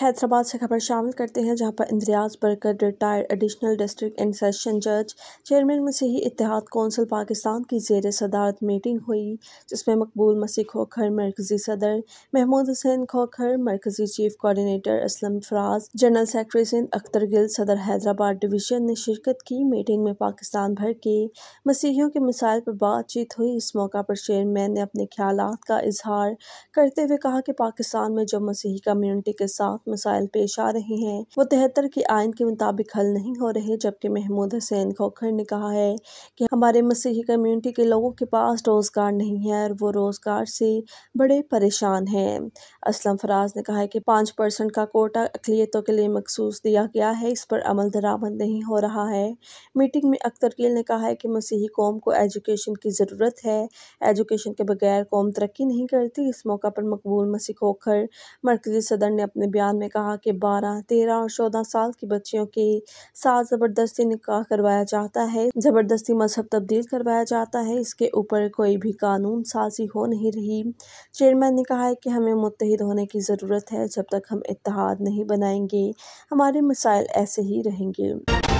हैदराबाद से खबर शामिल करते हैं जहां पर इंद्रियाज बरकर retired additional district and session जज चेयरमैन मसीही इतिहाद कौंसिल पाकिस्तान की जेर सदारत मीटिंग हुई जिसमें मकबूल मसीह खोखर मरकजी सदर महमूद हुसैन खोखर मरकजी chief coordinator Aslam Faraz general secretary Sindh Akhtar Gill सदर हैदराबाद डिवीजन ने शिरकत की मीटिंग में पाकिस्तान भर के मसीहियों के मिसाइल पर बातचीत हुई इस मौका पर चेयरमैन ने अपने ख्याल का इजहार करते हुए कहा कि पाकिस्तान में जो मसीही कम्यूनिटी के साथ सख्त मिसाइल पेश आ रहे हैं वो तिहत्तर की आयन के मुताबिक हल नहीं हो रहे जबकि महमूद हुसैन खोखर ने कहा है कि हमारे मसीही कम्यूनिटी के लोगों के पास रोज़गार नहीं है और वो रोज़गार से बड़े परेशान हैं असलम फराज ने कहा है कि पाँच परसेंट का कोटा अकलीतों के लिए मखसूस दिया गया है इस पर अमल दरामद नहीं हो रहा है मीटिंग में अख्तर कील ने कहा है कि मसीही कौम को एजुकेशन की ज़रूरत है एजुकेशन के बगैर कौम तरक्की नहीं करती इस मौका पर मकबूल मसीह खोखर मरकजी सदर ने अपने बयान फरमान में कहा कि बारह तेरह और चौदह साल की बच्चियों के साथ ज़बरदस्ती निकाह करवाया जाता है ज़बरदस्ती मजहब तब्दील करवाया जाता है इसके ऊपर कोई भी कानून साजी हो नहीं रही चेयरमैन ने कहा है कि हमें मुतहद होने की ज़रूरत है जब तक हम इतिहाद नहीं बनाएंगे हमारे मसाइल ऐसे ही रहेंगे